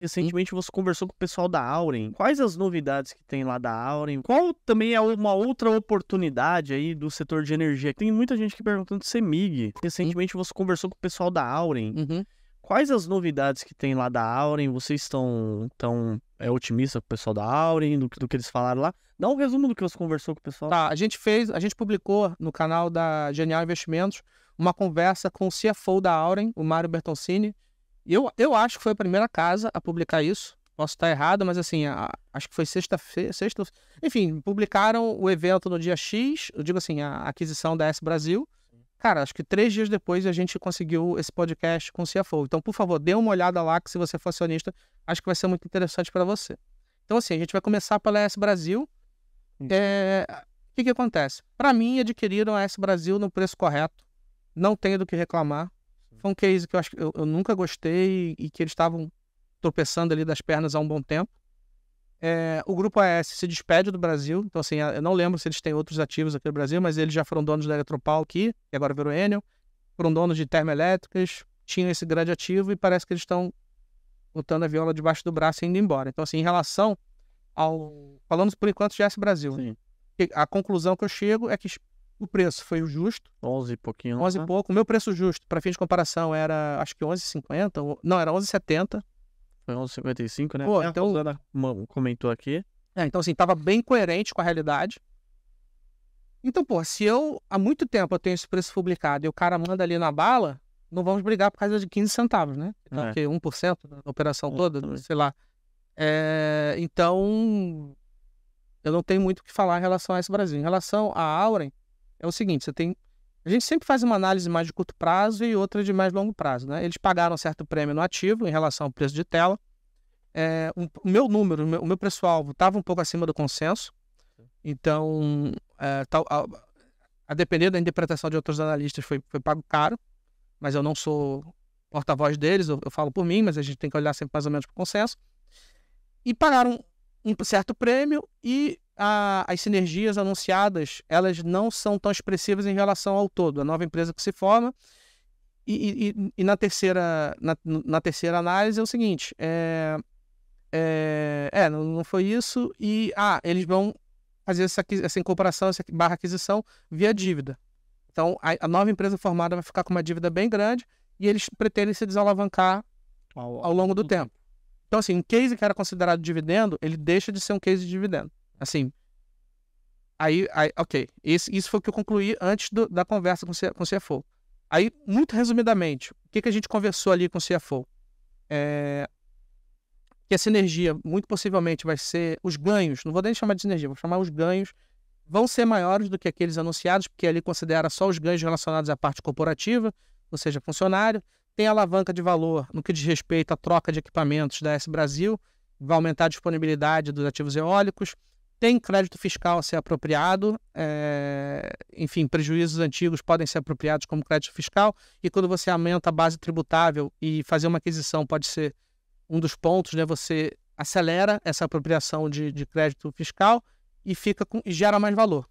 Recentemente você uhum. conversou com o pessoal da Auren. Quais as novidades que tem lá da Auren? Qual também é uma outra oportunidade aí do setor de energia? Tem muita gente que perguntando se mig. Hum. Recentemente você conversou com o pessoal da Auren. Uhum. Quais as novidades que tem lá da Auren? Vocês estão tão é otimista com o pessoal da Auren, do, do que eles falaram lá? Dá um resumo do que você conversou com o pessoal. Tá, a gente fez, a gente publicou no canal da Genial Investimentos uma conversa com o CFO da Auren, o Mário Bertoncini eu, eu acho que foi a primeira casa a publicar isso. Posso estar errado, mas assim, a, acho que foi sexta-feira. Sexta, enfim, publicaram o evento no dia X, eu digo assim, a aquisição da S Brasil. Cara, acho que três dias depois a gente conseguiu esse podcast com o CFO. Então, por favor, dê uma olhada lá, que se você for acionista, acho que vai ser muito interessante para você. Então, assim, a gente vai começar pela S Brasil. O é, que, que acontece? Para mim, adquiriram a S Brasil no preço correto. Não tenho do que reclamar. Foi um case que eu acho que eu, eu nunca gostei e que eles estavam tropeçando ali das pernas há um bom tempo. É, o grupo AS se despede do Brasil, então assim, eu não lembro se eles têm outros ativos aqui no Brasil, mas eles já foram donos da Eletropau aqui, que agora virou Enel, foram donos de termoelétricas, tinham esse grande ativo e parece que eles estão botando a viola debaixo do braço e indo embora. Então assim, em relação ao... Falamos por enquanto de S Brasil. Sim. A conclusão que eu chego é que o preço foi o justo. 11 e pouquinho. 11 e tá? pouco. O meu preço justo, para fim de comparação, era acho que 11,50. Não, era 11,70. Foi 11,55, né? Pô, é, então... A Rosana comentou aqui. É, então assim, tava bem coerente com a realidade. Então, pô, se eu há muito tempo eu tenho esse preço publicado e o cara manda ali na bala, não vamos brigar por causa de 15 centavos, né? Então, é. 1% da operação é, toda, sei lá. É, então, eu não tenho muito o que falar em relação a esse Brasil. Em relação a Auren, é o seguinte: você tem. A gente sempre faz uma análise mais de curto prazo e outra de mais longo prazo. Né? Eles pagaram certo prêmio no ativo em relação ao preço de tela. É, um, o meu número, o meu, pessoal meu preço-alvo estava um pouco acima do consenso. Então, é, tal, a, a, depender da interpretação de outros analistas, foi, foi pago caro. Mas eu não sou porta-voz deles, eu, eu, falo por mim, mas a gente tem que olhar sempre mais ou menos para o consenso. E pagaram um certo prêmio e a, as sinergias anunciadas elas não são tão expressivas em relação ao todo, a nova empresa que se forma. E, e, e na, terceira, na, na, terceira análise é o seguinte: é, é, é não, não, foi isso, e ah, eles vão fazer essa, essa incorporação, essa barra aquisição via dívida. Então, a, a, nova empresa formada vai ficar com uma dívida bem grande e eles pretendem se desalavancar ao, ao longo do tempo. Então, assim, um case que era considerado dividendo, ele deixa de ser um case de dividendo. Assim, aí, aí ok, Esse, isso foi o que eu concluí antes do, da conversa com, com o CFO. Aí, muito resumidamente, o que, que a gente conversou ali com o CFO? É, que a sinergia, muito possivelmente, vai ser os ganhos, não vou nem chamar de sinergia, vou chamar os ganhos, vão ser maiores do que aqueles anunciados, porque ali considera só os ganhos relacionados à parte corporativa, ou seja, funcionário. Tem alavanca de valor no que diz respeito à troca de equipamentos da S Brasil, vai aumentar a disponibilidade dos ativos eólicos, tem crédito fiscal a ser apropriado, é, enfim, prejuízos antigos podem ser apropriados como crédito fiscal, e quando você aumenta a base tributável e fazer uma aquisição pode ser um dos pontos, né, você acelera essa apropriação de, de crédito fiscal e fica com, e gera mais valor,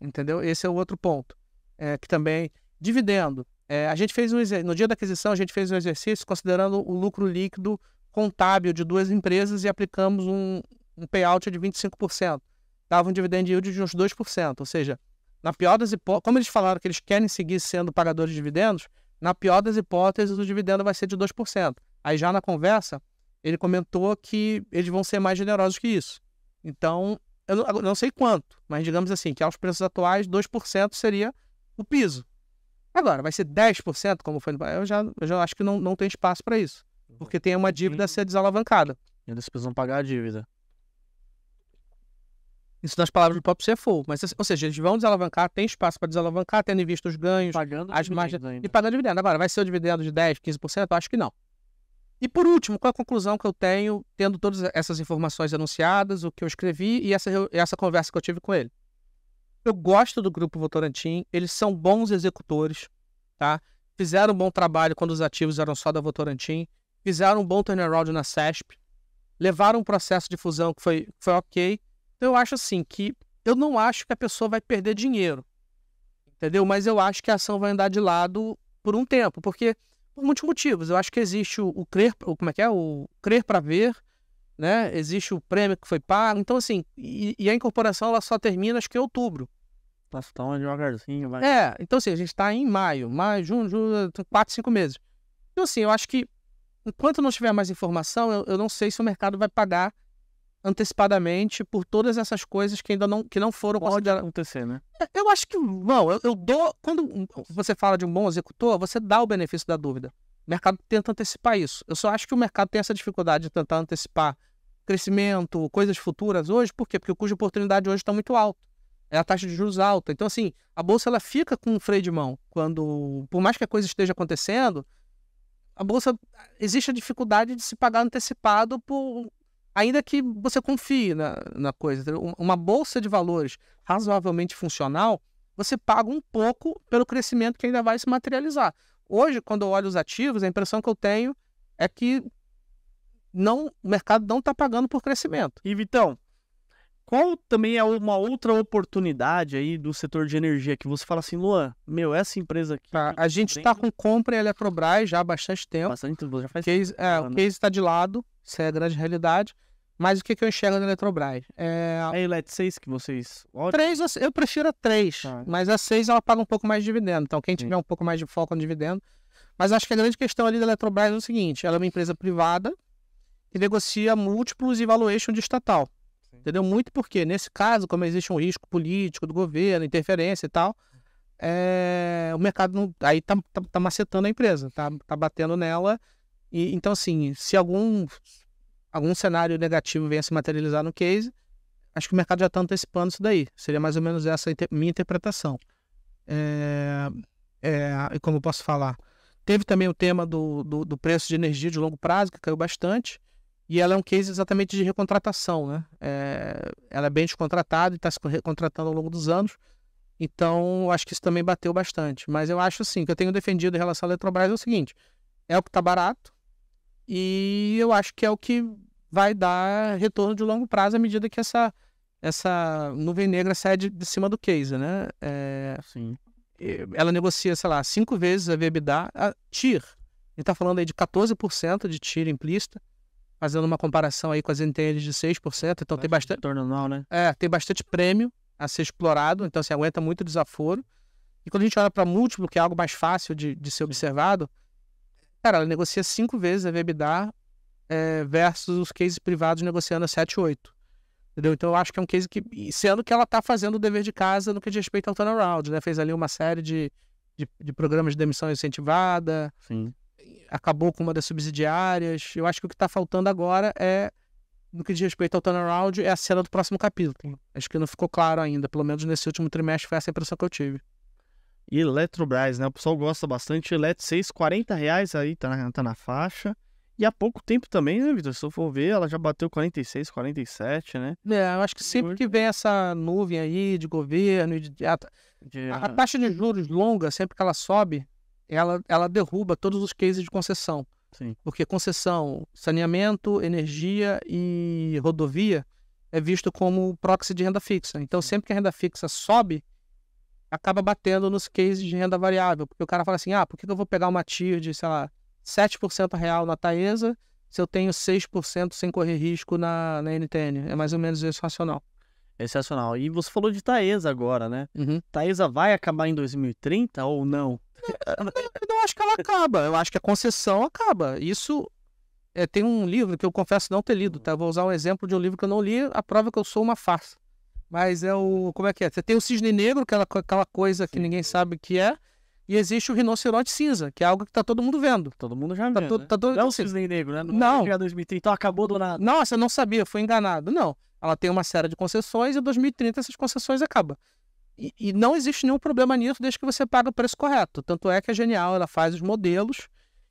entendeu? Esse é o outro ponto, é, que também, dividendo, é, a gente fez um, no dia da aquisição a gente fez um exercício considerando o lucro líquido contábil de duas empresas e aplicamos um, um payout de 25%, dava um dividend yield de uns 2%. Ou seja, na pior das hipóteses, como eles falaram que eles querem seguir sendo pagadores de dividendos, na pior das hipóteses o dividendo vai ser de 2%. Aí já na conversa, ele comentou que eles vão ser mais generosos que isso. Então, eu não, eu não sei quanto, mas digamos assim, que aos preços atuais, 2% seria o piso. Agora, vai ser 10%, como foi no... Eu já, eu já acho que não, não tem espaço para isso. Uhum. Porque tem uma dívida a uhum. ser desalavancada. E eles precisam pagar a dívida. Isso nas palavras do próprio CFO. Mas, assim, ou seja, eles vão desalavancar, tem espaço para desalavancar, tendo em vista os ganhos, pagando as margens. E pagando dividendo. Agora, vai ser o dividendo de 10%, 15%? Eu acho que não. E por último, qual a conclusão que eu tenho, tendo todas essas informações anunciadas, o que eu escrevi e essa, essa conversa que eu tive com ele? Eu gosto do grupo Votorantim, eles são bons executores, tá? Fizeram um bom trabalho quando os ativos eram só da Votorantim, fizeram um bom turnaround na CESP, levaram um processo de fusão que foi, foi ok, então eu acho assim que eu não acho que a pessoa vai perder dinheiro, entendeu? Mas eu acho que a ação vai andar de lado por um tempo, porque por muitos motivos. Eu acho que existe o, o crer, o, como é que é, o crer para ver, né? Existe o prêmio que foi pago. Então assim, e, e a incorporação ela só termina acho que em outubro. Passa tá tão devagarzinho, vai. É, então assim, a gente está em maio, maio, junho, junho, quatro, cinco meses. Então assim, eu acho que enquanto não tiver mais informação, eu, eu não sei se o mercado vai pagar antecipadamente por todas essas coisas que ainda não, que não foram Pode acontecer, né? É, eu acho que não Eu, eu, dou. Quando você fala de um bom executor, você dá o benefício da dúvida. O mercado tenta antecipar isso. Eu só acho que o mercado tem essa dificuldade de tentar antecipar crescimento, coisas futuras hoje. Por quê? Porque o custo de oportunidade hoje está muito alto. É a taxa de juros alta. Então, assim, a bolsa ela fica com um freio de mão. quando Por mais que a coisa esteja acontecendo, a bolsa existe a dificuldade de se pagar antecipado por ainda que você confie na, na coisa. Uma bolsa de valores razoavelmente funcional, você paga um pouco pelo crescimento que ainda vai se materializar. Hoje, quando eu olho os ativos, a impressão que eu tenho é que não, o mercado não está pagando por crescimento. E Vitão, qual também é uma outra oportunidade aí do setor de energia que você fala assim, Luan, meu, essa empresa aqui. Tá, a tá gente está com compra em Eletrobras já há bastante tempo. Bastante tempo, já faz case, é, O case está de lado, isso é a grande realidade. Mas o que, que eu enxergo na Eletrobras? É a Elet 6 que vocês. Três, eu prefiro a 3, ah. Tá. mas a 6 ela paga um pouco mais de dividendo. Então, quem tiver um pouco mais de foco no dividendo. Mas acho que a grande questão ali da Eletrobras é o seguinte: ela é uma empresa privada que negocia múltiplos e valuation de estatal. Entendeu? Muito porque, nesse caso, como existe um risco político do governo, interferência e tal, é... o mercado não... aí tá, tá, tá, macetando a empresa, tá, tá batendo nela. E, então, assim, se algum, algum cenário negativo venha se materializar no case, acho que o mercado já está antecipando isso daí. Seria mais ou menos essa inter... minha interpretação. É... É... E como eu posso falar? Teve também o tema do, do, do preço de energia de longo prazo, que caiu bastante. E ela é um case exatamente de recontratação, né? É, ela é bem descontratada e está se recontratando ao longo dos anos. Então, acho que isso também bateu bastante. Mas eu acho assim, que eu tenho defendido em relação à Eletrobras é o seguinte: é o que está barato e eu acho que é o que vai dar retorno de longo prazo à medida que essa, essa nuvem negra sai de, de cima do case, né? É, Sim. Ela negocia, sei lá, cinco vezes a VBDA, a TIR. A gente está falando aí de 14% de TIR implícita fazendo uma comparação aí com as NTNs de 6%, então tem é, bastante. Torno normal, né? É, tem bastante prêmio a ser explorado, então você assim, aguenta muito desaforo. E quando a gente olha para múltiplo, que é algo mais fácil de, de ser observado, cara, ela negocia cinco vezes a VBDA é, versus os cases privados negociando a 7, 8. Entendeu? Então eu acho que é um case que. Sendo que ela está fazendo o dever de casa no que diz respeito ao turnaround, né? Fez ali uma série de, de, de programas de demissão incentivada, Sim acabou com uma das subsidiárias. Eu acho que o que está faltando agora é, no que diz respeito ao turnaround, é a cena do próximo capítulo. Acho que não ficou claro ainda, pelo menos nesse último trimestre foi essa impressão que eu tive. E Eletrobras, né? O pessoal gosta bastante. Eletro 6, 40 reais aí, tá na, tá na faixa. E há pouco tempo também, né, Vitor? Se eu for ver, ela já bateu 46, 47, né? É, eu acho que sempre que vem essa nuvem aí de governo e de... A, a, taxa de juros longa, sempre que ela sobe, ela, ela derruba todos os cases de concessão. Sim. Porque concessão, saneamento, energia e rodovia é visto como proxy de renda fixa. Então, sempre que a renda fixa sobe, acaba batendo nos cases de renda variável. Porque o cara fala assim: ah, por que eu vou pegar uma TIR de, sei lá, 7% real na Taesa se eu tenho 6% sem correr risco na, na NTN? É mais ou menos esse racional. Excepcional. É e você falou de Taesa agora, né? Uhum. Taesa vai acabar em 2030 ou não? Eu não acho que ela acaba, eu acho que a concessão acaba. Isso é, tem um livro que eu confesso não ter lido, tá? Vou usar um exemplo de um livro que eu não li, a prova é que eu sou uma farsa. Mas é o. Como é que é? Você tem o cisne negro, aquela, aquela coisa que ninguém sabe o que é, e existe o rinoceronte cinza, que é algo que tá todo mundo vendo. Todo mundo já tá vendo. né? tá todo, não é o assim. cisne negro, né? Não. não. É 2030, então acabou do nada. Nossa, eu não sabia, fui enganado. Não. Ela tem uma série de concessões e em 2030 essas concessões acabam. E, não existe nenhum problema nisso desde que você paga o preço correto. Tanto é que a Genial ela faz os modelos.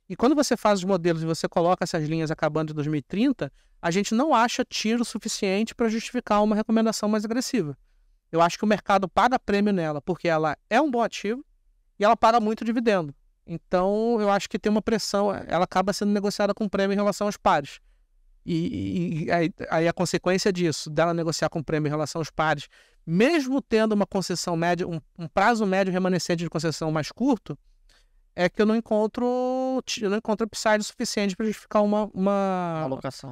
E quando você faz os modelos e você coloca essas linhas acabando em 2030, a gente não acha tiro suficiente para justificar uma recomendação mais agressiva. Eu acho que o mercado paga prêmio nela porque ela é um bom ativo e ela paga muito dividendo. Então, eu acho que tem uma pressão, ela acaba sendo negociada com prêmio em relação aos pares. E, e aí, aí, a consequência disso, dela negociar com o prêmio em relação aos pares, mesmo tendo uma concessão média, um, um prazo médio remanescente de concessão mais curto, é que eu não encontro eu não encontro upside suficiente para justificar uma, uma,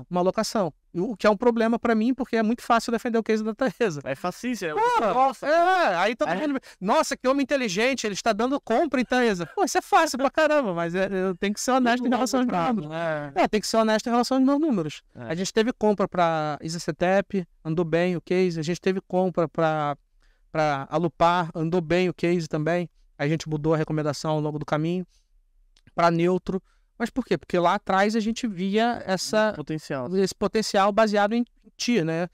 uma locação. Uma O que é um problema para mim, porque é muito fácil defender o case da Teresa. É facíssimo. É, nossa. É, aí todo é. mundo... Nossa, que homem inteligente, ele está dando compra em Teresa. Pô, isso é fácil pra caramba, mas é, eu tenho que ser honesto em relação aos meus números. Né? É, tem que ser honesto em relação aos meus números. É. A gente teve compra para ISCTEP, andou bem o case. A gente teve compra para para Alupar, andou bem o case também a gente mudou a recomendação ao longo do caminho para neutro. Mas por quê? Porque lá atrás a gente via essa, potencial. esse potencial baseado em ti, né?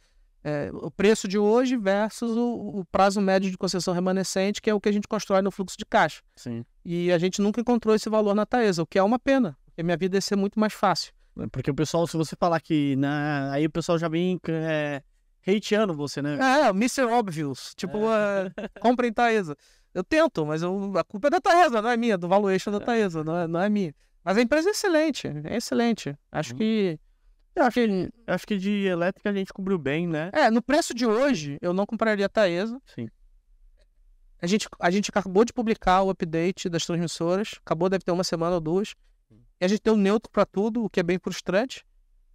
É, o preço de hoje versus o, o, prazo médio de concessão remanescente, que é o que a gente constrói no fluxo de caixa. Sim. E a gente nunca encontrou esse valor na Taesa, o que é uma pena, porque minha vida ia ser muito mais fácil. É, porque o pessoal, se você falar que. Né, aí o pessoal já vem é, hateando você, né? É, Mr. Obvious. Tipo, é. uh, é, comprem Taesa. Eu tento, mas eu, a culpa é da Taesa, não é minha, do valuation da é. Taesa, não é, não é minha. Mas a empresa é excelente, é excelente. Acho hum. que. Eu acho, que, acho que de elétrica a gente cobriu bem, né? É, no preço de hoje, eu não compraria a Taesa. Sim. A gente, a gente acabou de publicar o update das transmissoras, acabou, deve ter uma semana ou duas. Uhum. E a gente deu neutro para tudo, o que é bem frustrante.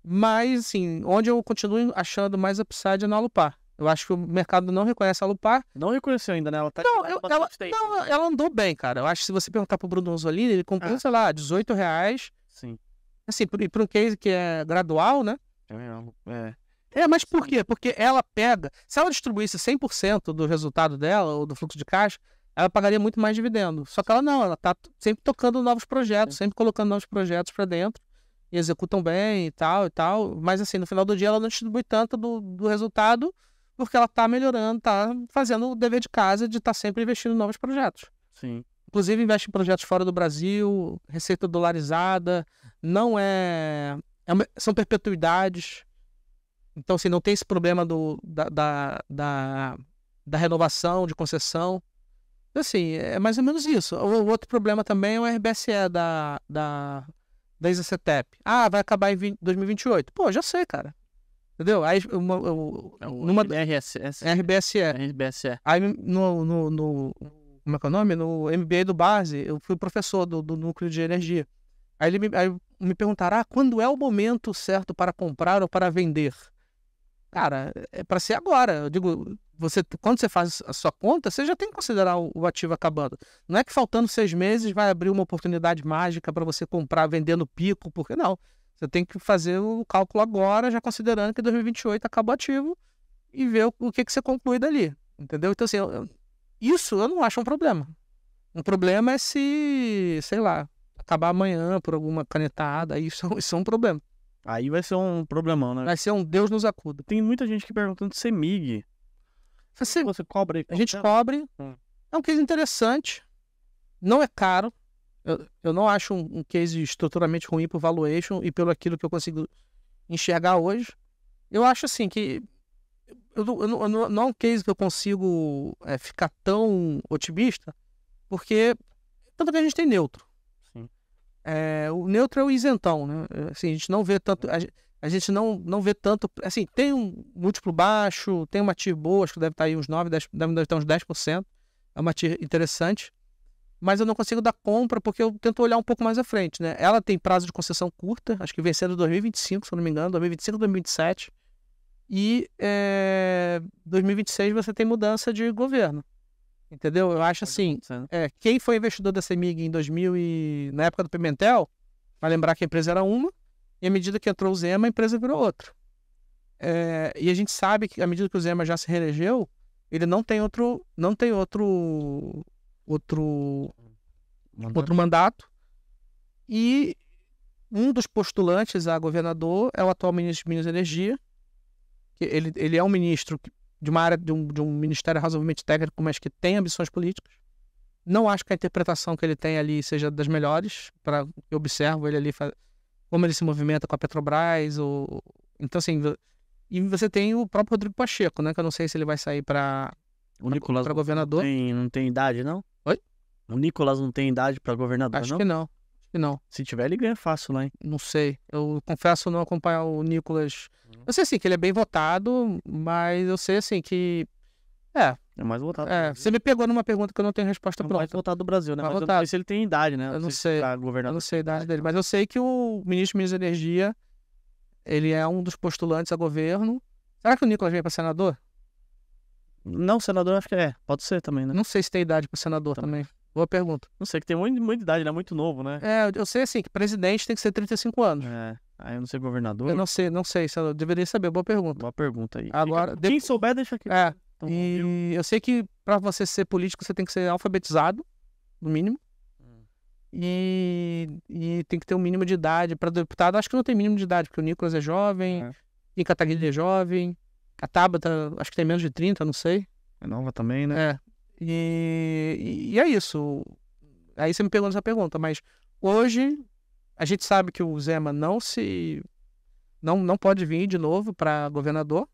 Mas, assim, onde eu continuo achando mais upside é na Alupar. Eu acho que o mercado não reconhece a Lupar. Não reconheceu ainda, né? Ela tá não, eu, ela, não, ela andou bem, cara. Eu acho que se você perguntar pro Bruno Anzolini, ele comprou, ah. sei lá, 18 reais. Sim. Assim, por, um case que é gradual, né? É mesmo. É. É, mas por quê? Porque ela pega. Se ela distribuísse 100% do resultado dela, ou do fluxo de caixa, ela pagaria muito mais dividendo. Só que ela não, ela tá sempre tocando novos projetos, sempre colocando novos projetos para dentro, e executam bem e tal e tal. Mas assim, no final do dia ela não distribui tanto do, do resultado porque ela está melhorando, está fazendo o dever de casa de estar tá sempre investindo em novos projetos. Sim. Inclusive investe em projetos fora do Brasil, receita dolarizada, não é, é uma, são perpetuidades. Então, assim, não tem esse problema do, da, da, da, da renovação de concessão. Então, assim, é mais ou menos isso. O, o outro problema também é o RBSE da, da, da ISACETEP. Ah, vai acabar em 20, 2028. Pô, já sei, cara. Entendeu? Aí, uma, é numa, RSS. RBSE. RBSE. Aí no, no, no, Como é que é o nome? No MBA do Base, eu fui professor do, do núcleo de energia. Aí, ele me, aí me perguntaram: ah, quando é o momento certo para comprar ou para vender? Cara, é para ser agora. Eu digo, você, quando você faz a sua conta, você já tem que considerar o, o ativo acabando. Não é que faltando seis meses vai abrir uma oportunidade mágica para você comprar vendendo pico, porque não. Você tem que fazer o cálculo agora, já considerando que 2028 acabou ativo e ver o, o que, que você conclui dali. Entendeu? Então, assim, eu, isso eu não acho um problema. Um problema é se, sei lá, acabar amanhã por alguma canetada, isso, é isso é um problema. Aí vai ser um problemão, né? Vai ser um Deus nos acuda. Tem muita gente que perguntando se MIG. Você, você cobra A gente cobre. Hum. É um case interessante. Não é caro. Eu, eu não acho um, um case estruturalmente ruim por valuation e pelo aquilo que eu consigo enxergar hoje. Eu acho assim que eu, eu, eu, não é um case que eu consigo é, ficar tão otimista, porque tanto que a gente tem neutro. É, o neutro é o isentão, né? Assim, a gente não vê tanto. A, a, gente não, não vê tanto. Assim, tem um múltiplo baixo, tem uma TIR boa, acho que deve estar tá aí uns 9, 10, deve estar tá uns 10%. É uma TIR interessante mas eu não consigo dar compra porque eu tento olhar um pouco mais à frente, né? Ela tem prazo de concessão curta, acho que vencendo 2025, se eu não me engano, 2025, 2027. E é, 2026 eh, você tem mudança de governo. Entendeu? Eu acho assim, né? é, quem foi investidor da CEMIG em 2000 e na época do Pimentel, vai lembrar que a empresa era uma, e à medida que entrou o Zema, a empresa virou outra. É, e a gente sabe que à medida que o Zema já se reelegeu, ele não tem outro, não tem outro outro mandato. outro mandato e um dos postulantes a governador é o atual ministro de Minas e Energia que ele, ele é um ministro de uma área de um, de um ministério razoavelmente técnico mas que tem ambições políticas não acho que a interpretação que ele tem ali seja das melhores para eu observo ele ali como ele se movimenta com a Petrobras ou então assim e você tem o próprio Rodrigo Pacheco né que eu não sei se ele vai sair para o governador. Não tem, não tem idade, não? O Nicolas não tem idade para governador, Acho não? que não. Acho que não. Se tiver, ele ganha fácil lá, hein? Não sei. Eu confesso não acompanhar o Nicolas. Uhum. Eu sei, assim, que ele é bem votado, mas eu sei, assim, que... É, é mais votado. É, você me pegou numa pergunta que eu não tenho resposta é pronta. Mais votado do Brasil, né? Mais mas votado. eu não sei se ele tem idade, né? Eu, não sei. Se tá governador. Eu não sei a idade dele, né? mas eu sei que o ministro Minas de Energia, ele é um dos postulantes a governo. Será que o Nicolas veio para senador? Não, senador acho que é. Pode ser também, né? Não sei se tem idade para senador também. também. Boa pergunta. Não sei, que tem muita, muita idade, ele é muito novo, né? É, eu sei assim, que presidente tem que ser 35 anos. É. Aí eu não sei governador. Eu não sei, não sei. Eu deveria saber. Boa pergunta. Boa pergunta aí. Agora, Quem souber, deixa aqui. É. Então, e viu? eu sei que para você ser político, você tem que ser alfabetizado, no mínimo. Hum. E, e tem que ter um mínimo de idade. Para deputado, acho que não tem mínimo de idade, porque o Nicolas é jovem, é. e Cataguilha é jovem, a Tabata, tá, acho que tem menos de 30, não sei. É nova também, né? É. E, e é isso. Aí você me pegou nessa pergunta, mas hoje a gente sabe que o Zema não se. não, não pode vir de novo para governador.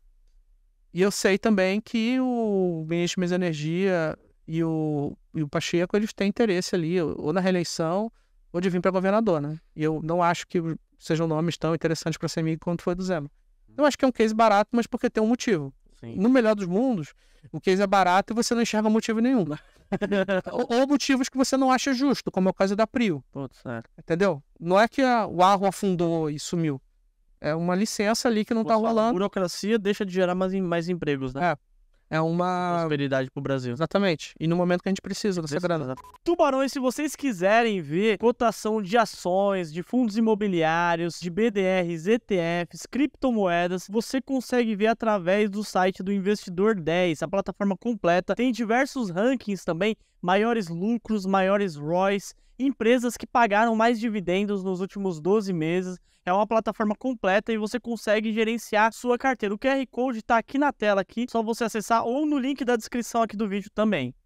E eu sei também que o ministro Minas Energia e o, e o Pacheco eles têm interesse ali, ou na reeleição, ou de vir para governador, né? E eu não acho que sejam nomes tão interessantes para ser amigo quanto foi do Zema. Eu acho que é um case barato, mas porque tem um motivo. Sim. No melhor dos mundos, o case é barato e você não enxerga motivo nenhum. ou, ou, motivos que você não acha justo, como é o caso da Prio. Putz, é. Entendeu? Não é que a, o arro afundou e sumiu. É uma licença ali que não Pô, tá rolando. A burocracia deixa de gerar mais, mais empregos, né? É. É uma. Prosperidade pro Brasil. Exatamente. E no momento que a gente precisa dessa grana. Tubarões, se vocês quiserem ver cotação de ações, de fundos imobiliários, de BDRs, ETFs, criptomoedas, você consegue ver através do site do Investidor 10, a plataforma completa. Tem diversos rankings também maiores lucros, maiores ROIs, empresas que pagaram mais dividendos nos últimos 12 meses. É uma plataforma completa e você consegue gerenciar sua carteira. O QR Code está aqui na tela aqui, só você acessar ou no link da descrição aqui do vídeo também.